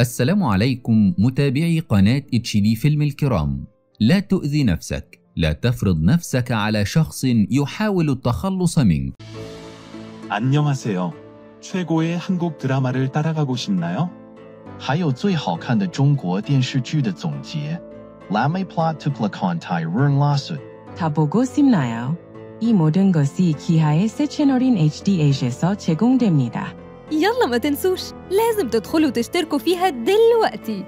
السلام عليكم متابعي قناة اتش دي فيلم الكرام لا تؤذي نفسك لا تفرض نفسك على شخص يحاول التخلص منك 안녕하세요. 최고의 한국 드라마를 따라가고 싶나요? 还有最好看的中国电视剧的总结。라메 플라트 플라칸타이 룬라스 다 보고 싶나요? 이 모든 것이 기하의 새 채널인 HD Asia에서 제공됩니다. يلا ما تنسوش لازم تدخلوا تشتركوا فيها دلوقتي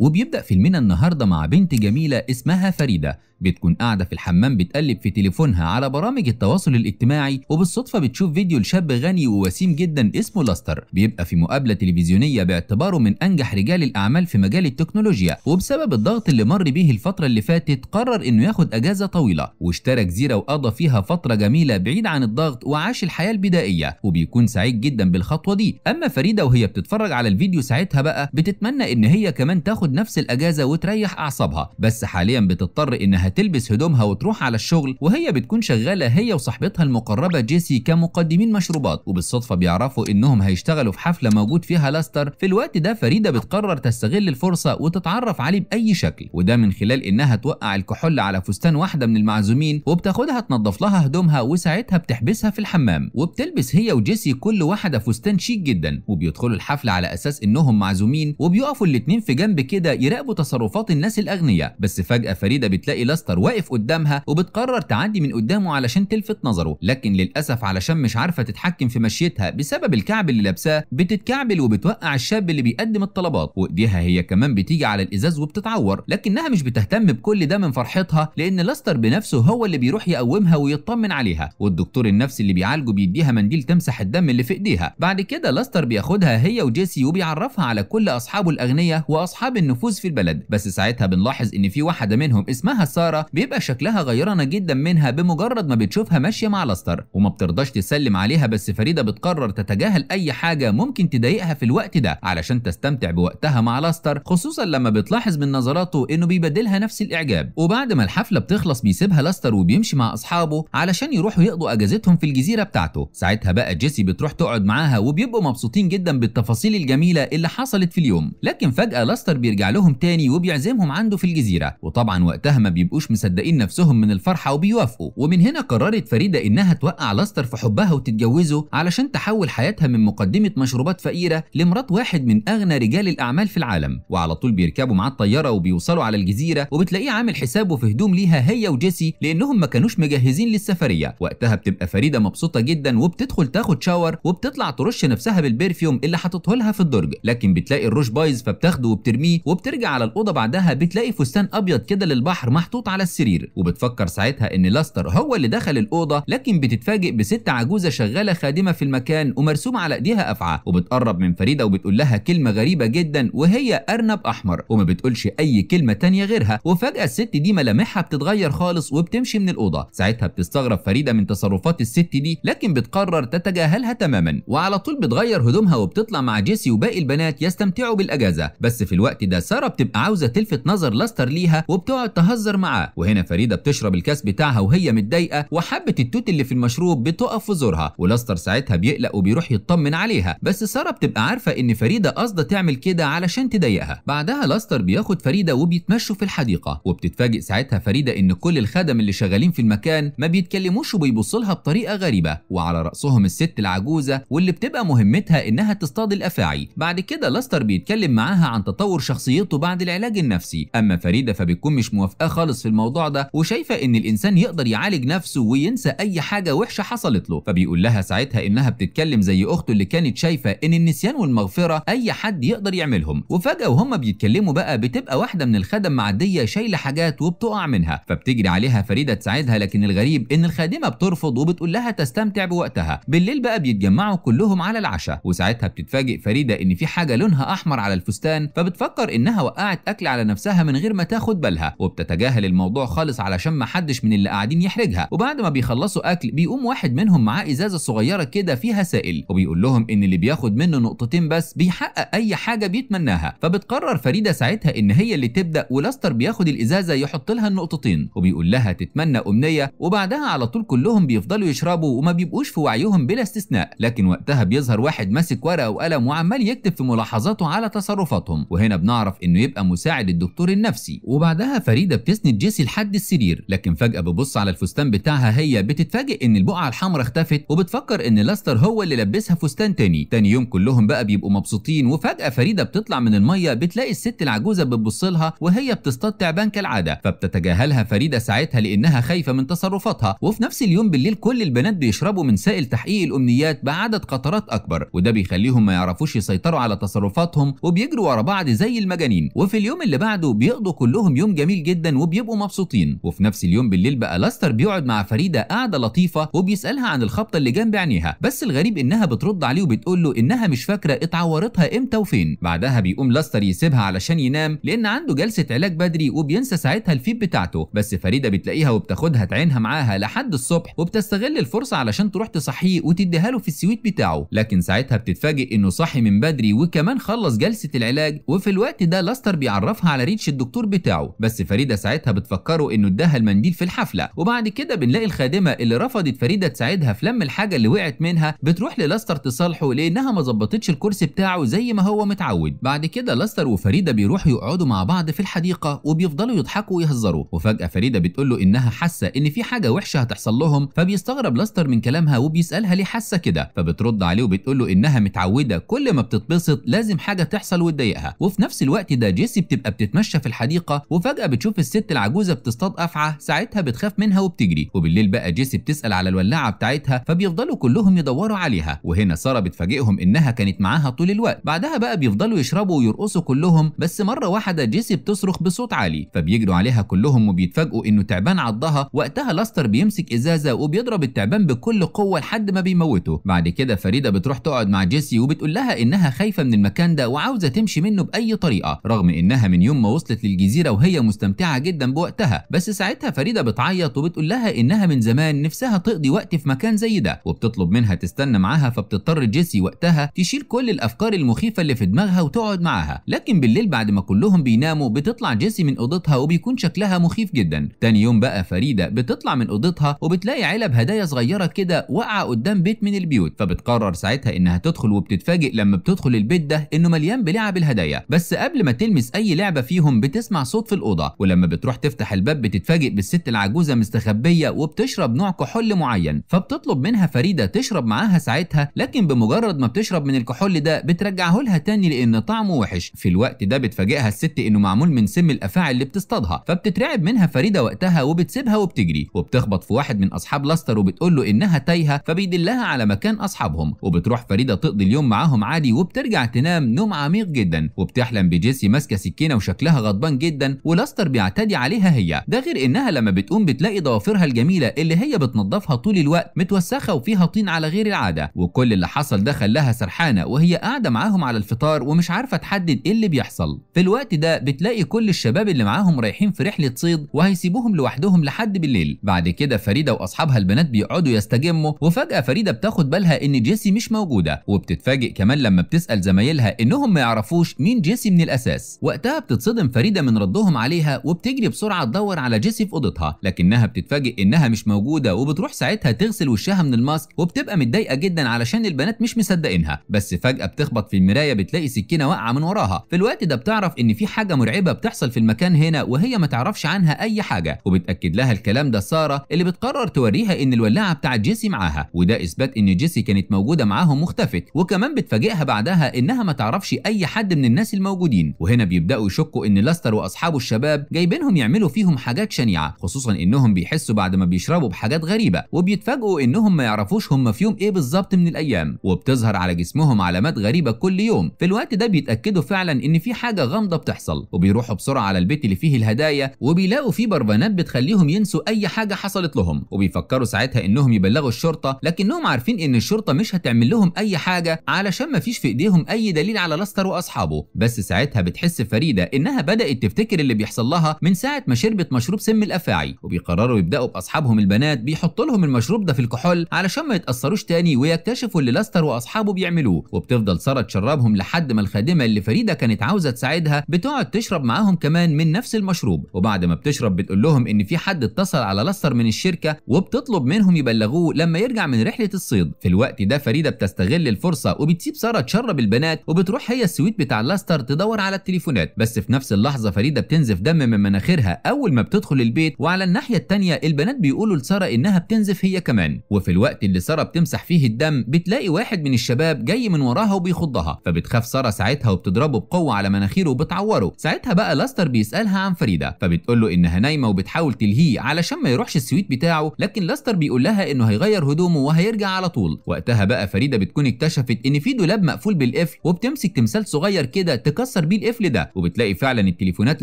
وبيبدأ فيلمنا النهاردة مع بنت جميلة اسمها فريدة بتكون قاعدة في الحمام بتقلب في تليفونها على برامج التواصل الاجتماعي وبالصدفة بتشوف فيديو لشاب غني ووسيم جدا اسمه لاستر بيبقى في مقابلة تلفزيونية باعتباره من أنجح رجال الأعمال في مجال التكنولوجيا وبسبب الضغط اللي مر بيه الفترة اللي فاتت قرر إنه ياخد أجازة طويلة واشترى جزيرة وقضى فيها فترة جميلة بعيد عن الضغط وعاش الحياة البدائية وبيكون سعيد جدا بالخطوة دي أما فريدة وهي بتتفرج على الفيديو ساعتها بقى بتتمنى إن هي كمان تاخد نفس الأجازة وتريح أعصابها بس حاليا بتضطر إنها هتلبس هدومها وتروح على الشغل وهي بتكون شغاله هي وصاحبتها المقربه جيسي كمقدمين مشروبات وبالصدفه بيعرفوا انهم هيشتغلوا في حفله موجود فيها لاستر في الوقت ده فريده بتقرر تستغل الفرصه وتتعرف عليه باي شكل وده من خلال انها توقع الكحول على فستان واحده من المعزومين وبتاخدها تنظف لها هدومها وساعتها بتحبسها في الحمام وبتلبس هي وجيسي كل واحده فستان شيك جدا وبيدخلوا الحفله على اساس انهم معزومين وبيقفوا الاثنين في جنب كده يراقبوا تصرفات الناس الاغنياء بس فجاه فريده بتلاقي لاستر جاستر واقف قدامها وبتقرر تعدي من قدامه علشان تلفت نظره لكن للاسف علشان مش عارفه تتحكم في مشيتها بسبب الكعب اللي لابساه بتتكعبل وبتوقع الشاب اللي بيقدم الطلبات وايديها هي كمان بتيجي على الازاز وبتتعور لكنها مش بتهتم بكل ده من فرحتها لان لاستر بنفسه هو اللي بيروح يقومها ويطمن عليها والدكتور النفسي اللي بيعالجه بيديها منديل تمسح الدم اللي في ايديها بعد كده لاستر بياخدها هي وجيسي وبيعرفها على كل اصحابه الاغنياء واصحاب النفوذ في البلد بس ساعتها بنلاحظ ان في واحده منهم اسمها سارة السيارة بيبقى شكلها غيرانة جدا منها بمجرد ما بتشوفها ماشية مع لاستر وما بترضاش تسلم عليها بس فريدة بتقرر تتجاهل أي حاجة ممكن تضايقها في الوقت ده علشان تستمتع بوقتها مع لاستر خصوصا لما بتلاحظ من نظراته إنه بيبدلها نفس الإعجاب وبعد ما الحفلة بتخلص بيسيبها لاستر وبيمشي مع أصحابه علشان يروحوا يقضوا أجازتهم في الجزيرة بتاعته ساعتها بقى جيسي بتروح تقعد معاها وبيبقوا مبسوطين جدا بالتفاصيل الجميلة اللي حصلت في اليوم لكن فجأة لاستر بيرجع لهم تاني وبيعزمهم عنده في الجزيرة وطبعا وقتها ما بيبقى بيبقوش مصدقين نفسهم من الفرحه وبيوافقوا ومن هنا قررت فريده انها توقع لاستر في حبها وتتجوزه علشان تحول حياتها من مقدمه مشروبات فقيره لمرات واحد من اغنى رجال الاعمال في العالم وعلى طول بيركبوا معاه الطياره وبيوصلوا على الجزيره وبتلاقيه عامل حسابه في هدوم ليها هي وجيسي لانهم ما كانوش مجهزين للسفريه وقتها بتبقى فريده مبسوطه جدا وبتدخل تاخد شاور وبتطلع ترش نفسها بالبرفيوم اللي حاطته لها في الدرج لكن بتلاقي الرش بايظ فبتاخده وبترميه وبترجع على الاوضه بعدها بتلاقي فستان ابيض كده للبحر محطوط مبسوط على السرير وبتفكر ساعتها ان لاستر هو اللي دخل الاوضه لكن بتتفاجئ بست عجوزه شغاله خادمه في المكان ومرسوم على ايديها افعى وبتقرب من فريده وبتقول لها كلمه غريبه جدا وهي ارنب احمر وما بتقولش اي كلمه تانية غيرها وفجاه الست دي ملامحها بتتغير خالص وبتمشي من الاوضه ساعتها بتستغرب فريده من تصرفات الست دي لكن بتقرر تتجاهلها تماما وعلى طول بتغير هدومها وبتطلع مع جيسي وباقي البنات يستمتعوا بالاجازه بس في الوقت ده ساره بتبقى عاوزه تلفت نظر لاستر ليها وبتقعد تهزر مع وهنا فريدة بتشرب الكاس بتاعها وهي متضايقة وحبة التوت اللي في المشروب بتقف في زورها ولاستر ساعتها بيقلق وبيروح يطمن عليها بس سارة بتبقى عارفة إن فريدة قاصدة تعمل كده علشان تضايقها بعدها لاستر بياخد فريدة وبيتمشوا في الحديقة وبتتفاجئ ساعتها فريدة إن كل الخدم اللي شغالين في المكان ما بيتكلموش وبيبصوا لها بطريقة غريبة وعلى رأسهم الست العجوزة واللي بتبقى مهمتها إنها تصطاد الأفاعي بعد كده لاستر بيتكلم معاها عن تطور شخصيته بعد العلاج النفسي أما فريدة فبتكون مش موافقة خالص في الموضوع ده وشايفه ان الانسان يقدر يعالج نفسه وينسى اي حاجه وحشه حصلت له فبيقول لها ساعتها انها بتتكلم زي اخته اللي كانت شايفه ان النسيان والمغفره اي حد يقدر يعملهم وفجاه وهم بيتكلموا بقى بتبقى واحده من الخدم معديه شايله حاجات وبتقع منها فبتجري عليها فريده تساعدها لكن الغريب ان الخادمه بترفض وبتقول لها تستمتع بوقتها بالليل بقى بيتجمعوا كلهم على العشاء وساعتها بتتفاجئ فريده ان في حاجه لونها احمر على الفستان فبتفكر انها وقعت اكل على نفسها من غير ما تاخد بالها وبتتجاهل الموضوع خالص علشان ما حدش من اللي قاعدين يحرجها وبعد ما بيخلصوا اكل بيقوم واحد منهم معاه ازازه صغيره كده فيها سائل وبيقول لهم ان اللي بياخد منه نقطتين بس بيحقق اي حاجه بيتمناها فبتقرر فريده ساعتها ان هي اللي تبدا ولاستر بياخد الازازه يحط لها النقطتين وبيقول لها تتمنى امنيه وبعدها على طول كلهم بيفضلوا يشربوا وما بيبقوش في وعيهم بلا استثناء لكن وقتها بيظهر واحد ماسك ورقه وقلم وعمال يكتب في ملاحظاته على تصرفاتهم وهنا بنعرف انه يبقى مساعد الدكتور النفسي وبعدها فريده بتسند جيسي لحد السرير لكن فجأة ببص على الفستان بتاعها هي بتتفاجئ ان البقعة الحمراء اختفت وبتفكر ان لاستر هو اللي لبسها فستان تاني تاني يوم كلهم بقى بيبقوا مبسوطين وفجأة فريدة بتطلع من المية بتلاقي الست العجوزة بتبص لها وهي بتصطاد تعبان كالعادة فبتتجاهلها فريدة ساعتها لانها خايفة من تصرفاتها وفي نفس اليوم بالليل كل البنات بيشربوا من سائل تحقيق الامنيات بعدد قطرات اكبر وده بيخليهم ما يعرفوش يسيطروا على تصرفاتهم وبيجروا ورا بعض زي المجانين وفي اليوم اللي بعده بيقضوا كلهم يوم جميل جدا وبيبقوا بيبقوا مبسوطين وفي نفس اليوم بالليل بقى لاستر بيقعد مع فريده قاعده لطيفه وبيسالها عن الخبطه اللي جنب عينيها بس الغريب انها بترد عليه وبتقول له انها مش فاكره اتعورتها امتى وفين بعدها بيقوم لاستر يسيبها علشان ينام لان عنده جلسه علاج بدري وبينسى ساعتها الفيب بتاعته بس فريده بتلاقيها وبتاخدها تعينها معاها لحد الصبح وبتستغل الفرصه علشان تروح تصحيه وتديها له في السويت بتاعه لكن ساعتها بتتفاجئ انه صاحي من بدري وكمان خلص جلسه العلاج وفي الوقت ده لاستر بيعرفها على ريتش الدكتور بتاعه بس فريده ساعتها بتفكروا انه اداها المنديل في الحفله وبعد كده بنلاقي الخادمه اللي رفضت فريده تساعدها في لم الحاجه اللي وقعت منها بتروح للاستر تصالحه لانها ما ظبطتش الكرسي بتاعه زي ما هو متعود بعد كده لاستر وفريده بيروحوا يقعدوا مع بعض في الحديقه وبيفضلوا يضحكوا ويهزروا وفجاه فريده بتقول له انها حاسه ان في حاجه وحشه هتحصل لهم فبيستغرب لاستر من كلامها وبيسالها ليه حاسه كده فبترد عليه وبتقول له انها متعوده كل ما بتتبسط لازم حاجه تحصل وتضايقها وفي نفس الوقت ده جيسي بتبقى بتتمشى في الحديقه وفجاه بتشوف الست العجوزه بتصطاد افعى ساعتها بتخاف منها وبتجري وبالليل بقى جيسي بتسال على الولاعه بتاعتها فبيفضلوا كلهم يدوروا عليها وهنا ساره بتفاجئهم انها كانت معاها طول الوقت بعدها بقى بيفضلوا يشربوا ويرقصوا كلهم بس مره واحده جيسي بتصرخ بصوت عالي فبيجروا عليها كلهم وبيتفاجئوا انه تعبان عضها وقتها لاستر بيمسك ازازه وبيضرب التعبان بكل قوه لحد ما بيموته بعد كده فريده بتروح تقعد مع جيسي وبتقول لها انها خايفه من المكان ده وعاوزه تمشي منه باي طريقه رغم انها من يوم ما وصلت للجزيره وهي مستمتعه جدا بوقتها بس ساعتها فريده بتعيط وبتقول لها انها من زمان نفسها تقضي وقت في مكان زي ده وبتطلب منها تستنى معاها فبتضطر جيسي وقتها تشيل كل الافكار المخيفه اللي في دماغها وتقعد معاها لكن بالليل بعد ما كلهم بيناموا بتطلع جيسي من اوضتها وبيكون شكلها مخيف جدا تاني يوم بقى فريده بتطلع من اوضتها وبتلاقي علب هدايا صغيره كده واقعه قدام بيت من البيوت فبتقرر ساعتها انها تدخل وبتتفاجئ لما بتدخل البيت ده انه مليان بلعب الهدايا بس قبل ما تلمس اي لعبه فيهم بتسمع صوت في الاوضه ولما بتروح بتفتح الباب بتتفاجئ بالست العجوزه مستخبيه وبتشرب نوع كحول معين فبتطلب منها فريده تشرب معاها ساعتها لكن بمجرد ما بتشرب من الكحول ده بترجعه لها تاني لان طعمه وحش في الوقت ده بتفاجئها الست انه معمول من سم الافاعي اللي بتصطادها فبتترعب منها فريده وقتها وبتسيبها وبتجري وبتخبط في واحد من اصحاب لاستر وبتقول له انها تايهه فبيدلها على مكان اصحابهم وبتروح فريده تقضي اليوم معاهم عادي وبترجع تنام نوم عميق جدا وبتحلم بجيسي ماسكه سكينه وشكلها غضبان جدا ولاستر بيعتدي عليها عليها هي ده غير انها لما بتقوم بتلاقي ضوافرها الجميله اللي هي بتنظفها طول الوقت متوسخه وفيها طين على غير العاده وكل اللي حصل ده خلاها سرحانه وهي قاعده معاهم على الفطار ومش عارفه تحدد ايه اللي بيحصل في الوقت ده بتلاقي كل الشباب اللي معاهم رايحين في رحله صيد وهيسيبوهم لوحدهم لحد بالليل بعد كده فريده واصحابها البنات بيقعدوا يستجموا وفجاه فريده بتاخد بالها ان جيسي مش موجوده وبتتفاجئ كمان لما بتسال زمايلها انهم ما يعرفوش مين جيسي من الاساس وقتها بتتصدم فريده من ردهم عليها وبتجري بسرعه بسرعه تدور على جيسي في اوضتها لكنها بتتفاجئ انها مش موجوده وبتروح ساعتها تغسل وشها من الماسك وبتبقى متضايقه جدا علشان البنات مش مصدقينها بس فجاه بتخبط في المرايه بتلاقي سكينه واقعه من وراها في الوقت ده بتعرف ان في حاجه مرعبه بتحصل في المكان هنا وهي ما تعرفش عنها اي حاجه وبتاكد لها الكلام ده ساره اللي بتقرر توريها ان الولاعه بتاعه جيسي معاها وده اثبات ان جيسي كانت موجوده معاهم واختفت وكمان بتفاجئها بعدها انها ما تعرفش اي حد من الناس الموجودين وهنا بيبداوا يشكوا ان لاستر واصحابه الشباب جايبينهم يعملوا بيعملوا فيهم حاجات شنيعه خصوصا انهم بيحسوا بعد ما بيشربوا بحاجات غريبه وبيتفاجئوا انهم ما يعرفوش هم فيهم ايه بالظبط من الايام وبتظهر على جسمهم علامات غريبه كل يوم في الوقت ده بيتاكدوا فعلا ان في حاجه غامضه بتحصل وبيروحوا بسرعه على البيت اللي فيه الهدايا وبيلاقوا فيه برفانات بتخليهم ينسوا اي حاجه حصلت لهم وبيفكروا ساعتها انهم يبلغوا الشرطه لكنهم عارفين ان الشرطه مش هتعمل لهم اي حاجه علشان مفيش في ايديهم اي دليل على لاستر واصحابه بس ساعتها بتحس فريده انها بدات تفتكر اللي بيحصل لها من ساعه ما شربت مشروب سم الأفاعي وبيقرروا يبدأوا بأصحابهم البنات بيحطوا لهم المشروب ده في الكحول علشان ما يتأثروش تاني ويكتشفوا اللي لاستر وأصحابه بيعملوه وبتفضل سارة تشربهم لحد ما الخادمة اللي فريدة كانت عاوزة تساعدها بتقعد تشرب معاهم كمان من نفس المشروب وبعد ما بتشرب بتقول لهم إن في حد اتصل على لاستر من الشركة وبتطلب منهم يبلغوه لما يرجع من رحلة الصيد في الوقت ده فريدة بتستغل الفرصة وبتسيب سارة تشرب البنات وبتروح هي السويت بتاع لاستر تدور على التليفونات بس في نفس اللحظة فريدة بتنزف دم من مناخيرها اول ما بتدخل البيت وعلى الناحيه الثانيه البنات بيقولوا لساره انها بتنزف هي كمان وفي الوقت اللي ساره بتمسح فيه الدم بتلاقي واحد من الشباب جاي من وراها وبيخضها فبتخاف ساره ساعتها وبتضربه بقوه على مناخيره وبتعوره ساعتها بقى لاستر بيسالها عن فريده فبتقول له انها نايمه وبتحاول تلهيه علشان ما يروحش السويت بتاعه لكن لاستر بيقول لها انه هيغير هدومه وهيرجع على طول وقتها بقى فريده بتكون اكتشفت ان في دولاب مقفول بالقفل وبتمسك تمثال صغير كده تكسر بيه القفل ده وبتلاقي فعلا التليفونات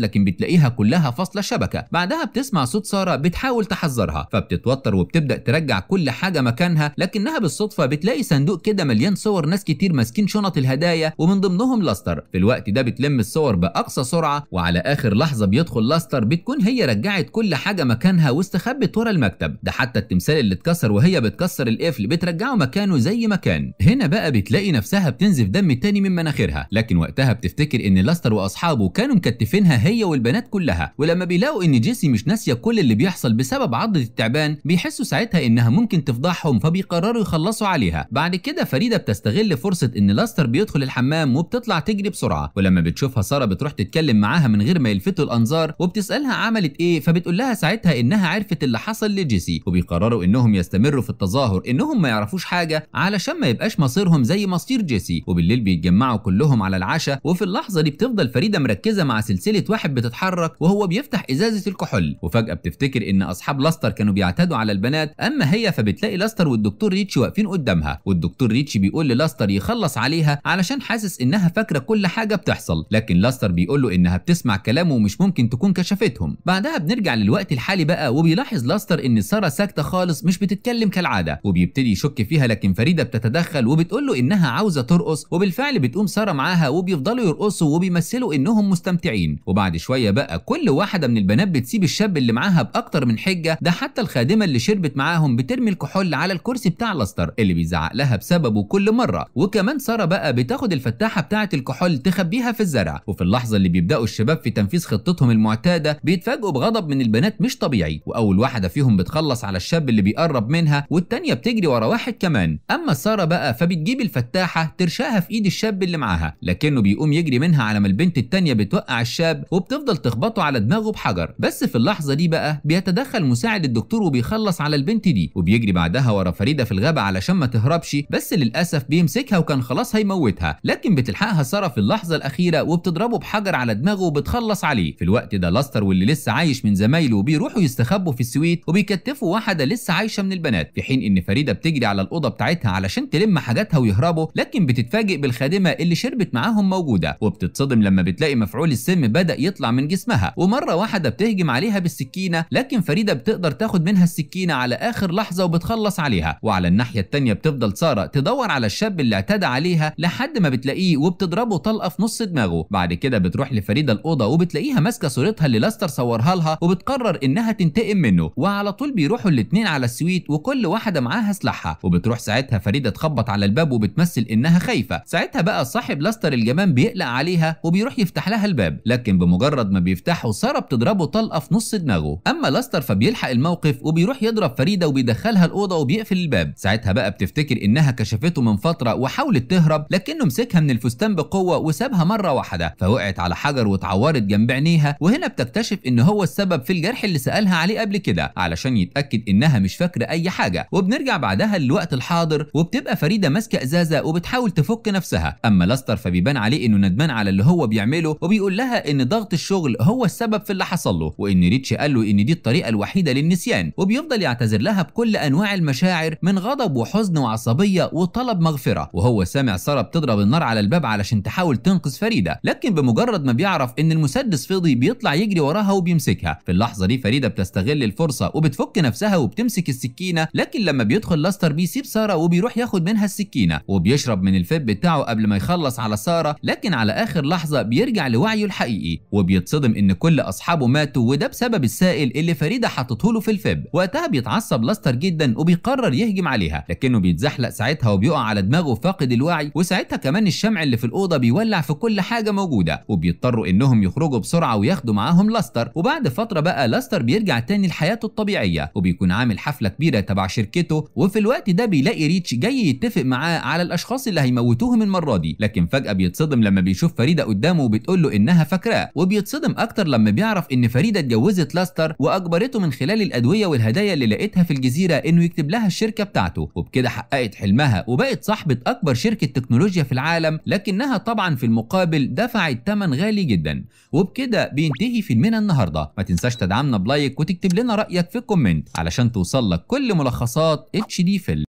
لكن بتلاقيها كلها فصل وصل الشبكه بعدها بتسمع صوت ساره بتحاول تحذرها فبتتوتر وبتبدا ترجع كل حاجه مكانها لكنها بالصدفه بتلاقي صندوق كده مليان صور ناس كتير ماسكين شنط الهدايا ومن ضمنهم لاستر في الوقت ده بتلم الصور باقصى سرعه وعلى اخر لحظه بيدخل لاستر بتكون هي رجعت كل حاجه مكانها واستخبت ورا المكتب ده حتى التمثال اللي اتكسر وهي بتكسر القفل بترجعه مكانه زي ما كان هنا بقى بتلاقي نفسها بتنزف دم تاني من مناخيرها لكن وقتها بتفتكر ان لاستر واصحابه كانوا مكتفينها هي والبنات كلها ولما لما بيلاقوا ان جيسي مش ناسيه كل اللي بيحصل بسبب عضه التعبان بيحسوا ساعتها انها ممكن تفضحهم فبيقرروا يخلصوا عليها بعد كده فريده بتستغل فرصه ان لاستر بيدخل الحمام وبتطلع تجري بسرعه ولما بتشوفها ساره بتروح تتكلم معاها من غير ما يلفتوا الانظار وبتسالها عملت ايه فبتقول لها ساعتها انها عرفت اللي حصل لجيسي وبيقرروا انهم يستمروا في التظاهر انهم ما يعرفوش حاجه علشان ما يبقاش مصيرهم زي مصير جيسي وبالليل بيتجمعوا كلهم على العشاء وفي اللحظه دي بتفضل فريده مركزه مع سلسله واحد بتتحرك وهو بيفتح بتفتح ازازه الكحول وفجاه بتفتكر ان اصحاب لاستر كانوا بيعتادوا على البنات اما هي فبتلاقي لاستر والدكتور ريتشي واقفين قدامها والدكتور ريتشي بيقول للاستر يخلص عليها علشان حاسس انها فاكره كل حاجه بتحصل لكن لاستر بيقول له انها بتسمع كلامه ومش ممكن تكون كشفتهم بعدها بنرجع للوقت الحالي بقى وبيلاحظ لاستر ان ساره ساكته خالص مش بتتكلم كالعاده وبيبتدي يشك فيها لكن فريده بتتدخل وبتقول له انها عاوزه ترقص وبالفعل بتقوم ساره معاها وبيفضلوا يرقصوا وبيمثلوا انهم مستمتعين وبعد شويه بقى كل واحد واحده من البنات بتسيب الشاب اللي معاها باكتر من حجه ده حتى الخادمه اللي شربت معاهم بترمي الكحول على الكرسي بتاع لاستر اللي بيزعق لها بسببه كل مره وكمان ساره بقى بتاخد الفتاحه بتاعه الكحول تخبيها في الزرع وفي اللحظه اللي بيبداوا الشباب في تنفيذ خطتهم المعتاده بيتفاجئوا بغضب من البنات مش طبيعي واول واحده فيهم بتخلص على الشاب اللي بيقرب منها والتانيه بتجري ورا واحد كمان اما ساره بقى فبتجيب الفتاحه ترشاها في ايد الشاب اللي معاها لكنه بيقوم يجري منها على ما البنت التانيه بتوقع الشاب وبتفضل تخبطه على دماغه بحجر بس في اللحظه دي بقى بيتدخل مساعد الدكتور وبيخلص على البنت دي وبيجري بعدها ورا فريده في الغابه علشان ما تهربش بس للاسف بيمسكها وكان خلاص هيموتها لكن بتلحقها ساره في اللحظه الاخيره وبتضربه بحجر على دماغه وبتخلص عليه في الوقت ده لاستر واللي لسه عايش من زمايله بيروحوا يستخبوا في السويت وبيكتفوا واحده لسه عايشه من البنات في حين ان فريده بتجري على الاوضه بتاعتها علشان تلم حاجاتها ويهربوا لكن بتتفاجئ بالخادمه اللي شربت معاهم موجوده وبتتصدم لما بتلاقي مفعول السم بدا يطلع من جسمها ومره واحدة بتهجم عليها بالسكينة لكن فريدة بتقدر تاخد منها السكينة على آخر لحظة وبتخلص عليها وعلى الناحية التانية بتفضل سارة تدور على الشاب اللي اعتدى عليها لحد ما بتلاقيه وبتضربه طلقة في نص دماغه بعد كده بتروح لفريدة الأوضة وبتلاقيها ماسكة صورتها اللي لاستر صورها لها وبتقرر إنها تنتقم منه وعلى طول بيروحوا الاتنين على السويت وكل واحدة معاها سلاحها وبتروح ساعتها فريدة تخبط على الباب وبتمثل إنها خايفة ساعتها بقى صاحب لاستر الجمان بيقلق عليها وبيروح يفتح لها الباب لكن بمجرد ما بيفتحه سارة بتضربه طلقه في نص دماغه اما لاستر فبيلحق الموقف وبيروح يضرب فريده وبيدخلها الاوضه وبيقفل الباب ساعتها بقى بتفتكر انها كشفته من فتره وحاولت تهرب لكنه مسكها من الفستان بقوه وسابها مره واحده فوقعت على حجر واتعورت جنب عينيها وهنا بتكتشف ان هو السبب في الجرح اللي سالها عليه قبل كده علشان يتاكد انها مش فاكره اي حاجه وبنرجع بعدها للوقت الحاضر وبتبقى فريده ماسكه ازازه وبتحاول تفك نفسها اما لاستر فبيبان عليه انه ندمان على اللي هو بيعمله وبيقول لها ان ضغط الشغل هو السبب في اللي حصل له وان ريتش قال له ان دي الطريقه الوحيده للنسيان وبيفضل يعتذر لها بكل انواع المشاعر من غضب وحزن وعصبيه وطلب مغفره وهو سامع ساره بتضرب النار على الباب علشان تحاول تنقذ فريده لكن بمجرد ما بيعرف ان المسدس فضي بيطلع يجري وراها وبيمسكها في اللحظه دي فريده بتستغل الفرصه وبتفك نفسها وبتمسك السكينه لكن لما بيدخل لاستر بيسيب ساره وبيروح ياخد منها السكينه وبيشرب من الفيب بتاعه قبل ما يخلص على ساره لكن على اخر لحظه بيرجع لوعيه الحقيقي وبيتصدم ان كل اصحابه اصحابه ماتوا وده بسبب السائل اللي فريده حطته له في الفب وقتها بيتعصب لاستر جدا وبيقرر يهجم عليها لكنه بيتزحلق ساعتها وبيقع على دماغه فاقد الوعي وساعتها كمان الشمع اللي في الاوضه بيولع في كل حاجه موجوده وبيضطروا انهم يخرجوا بسرعه وياخدوا معاهم لاستر وبعد فتره بقى لاستر بيرجع تاني لحياته الطبيعيه وبيكون عامل حفله كبيره تبع شركته وفي الوقت ده بيلاقي ريتش جاي يتفق معاه على الاشخاص اللي هيموتوهم المره دي لكن فجاه بيتصدم لما بيشوف فريده قدامه وبتقول له انها فاكراه وبيتصدم اكتر لما بيعرف نعرف إن فريدة اتجوزت لاستر وأجبرته من خلال الأدوية والهدايا اللي لقيتها في الجزيرة إنه يكتب لها الشركة بتاعته وبكده حققت حلمها وبقت صاحبة أكبر شركة تكنولوجيا في العالم لكنها طبعا في المقابل دفعت ثمن غالي جدا وبكده بينتهي فيلمنا النهاردة ما تنساش تدعمنا بلايك وتكتب لنا رأيك في الكومنت علشان توصل لك كل ملخصات اتش دي فيلم